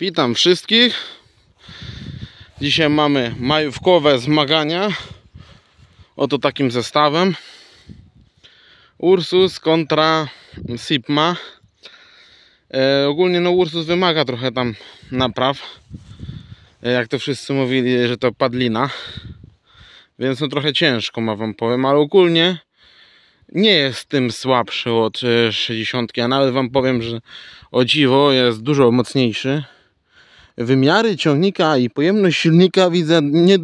Witam wszystkich. Dzisiaj mamy majówkowe zmagania. Oto takim zestawem. Ursus kontra Sipma. E, ogólnie no Ursus wymaga trochę tam napraw. E, jak to wszyscy mówili, że to padlina. Więc no trochę ciężko ma wam powiem, ale ogólnie nie jest tym słabszy od 60, e, a nawet wam powiem, że o dziwo jest dużo mocniejszy wymiary ciągnika i pojemność silnika widzę nie,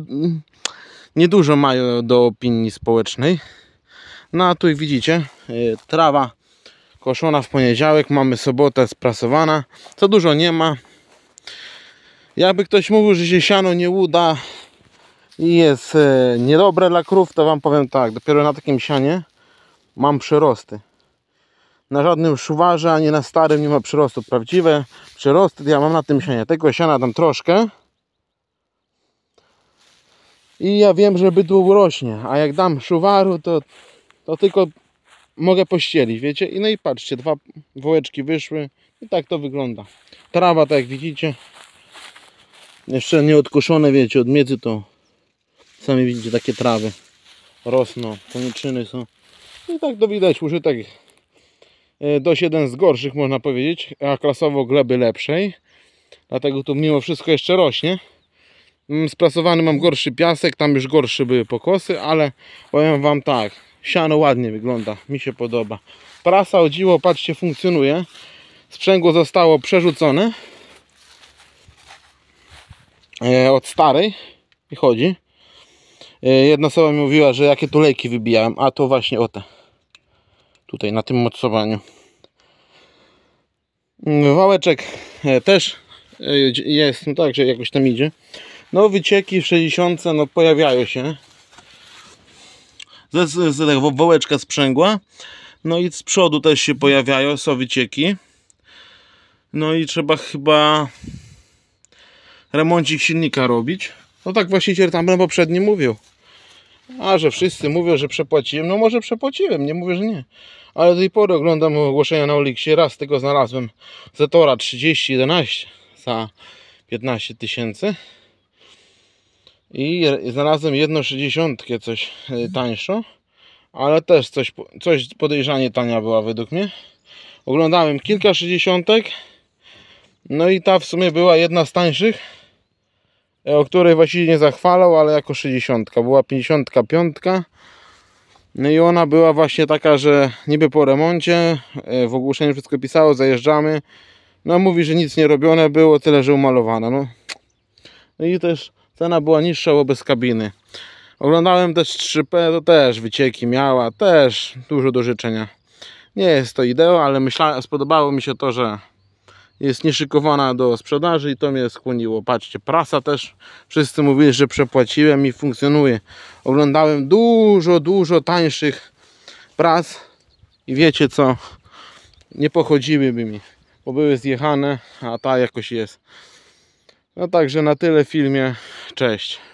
niedużo mają do opinii społecznej. No a tu widzicie, y, trawa koszona w poniedziałek, mamy sobotę sprasowana, co dużo nie ma. Jakby ktoś mówił, że się siano nie uda i jest y, niedobre dla krów, to wam powiem tak, dopiero na takim sianie mam przerosty na żadnym szuwarze, ani na starym nie ma przyrostu Prawdziwe przyrosty ja mam na tym sianie. Tego siana dam troszkę. I ja wiem, że bydło rośnie. A jak dam szuwaru, to, to tylko mogę pościelić, wiecie? I no i patrzcie, dwa wołeczki wyszły. I tak to wygląda. Trawa, tak jak widzicie, jeszcze nieodkuszone, wiecie, od miedzy to sami widzicie, takie trawy rosną, koniczyny są. I tak to widać, użytek E, dość jeden z gorszych można powiedzieć, a klasowo gleby lepszej. Dlatego tu mimo wszystko jeszcze rośnie. Mm, sprasowany mam gorszy piasek, tam już gorsze były pokosy, ale powiem Wam tak, siano ładnie wygląda, mi się podoba. Prasa o patrzcie, funkcjonuje. Sprzęgło zostało przerzucone e, od starej i chodzi. E, jedna osoba mi mówiła, że jakie tu lejki wybijałem, a to właśnie o te tutaj na tym mocowaniu. Wałeczek e, też e, jest, no tak, że jakoś tam idzie. No wycieki w 60 no pojawiają się. Z, z, z wołeczka sprzęgła. No i z przodu też się pojawiają, są wycieki. No i trzeba chyba remoncik silnika robić. No tak właściciel tam poprzedni mówił. A, że wszyscy mówią, że przepłaciłem. No może przepłaciłem, nie mówię, że nie ale do tej pory oglądam ogłoszenia na Oliksie. Raz tego znalazłem Zetora 3011 za 15 tysięcy i znalazłem jedno 60 coś e, mhm. tańszą, ale też coś, coś podejrzanie tania była według mnie. Oglądałem kilka 60 no i ta w sumie była jedna z tańszych, e, o której właściwie nie zachwalał, ale jako 60. Była 55 no i ona była właśnie taka, że niby po remoncie, e, w ogłoszeniu wszystko pisało, zajeżdżamy. No mówi, że nic nie robione było, tyle, że umalowane. No, no i też cena była niższa, bo bez kabiny. Oglądałem też 3P, to też wycieki miała, też dużo do życzenia. Nie jest to ideo, ale myślałem, spodobało mi się to, że jest nieszykowana do sprzedaży i to mnie skłoniło. Patrzcie, prasa też, wszyscy mówili, że przepłaciłem i funkcjonuje. Oglądałem dużo, dużo tańszych pras i wiecie co, nie pochodziłyby mi, bo były zjechane, a ta jakoś jest. No także na tyle w filmie, cześć.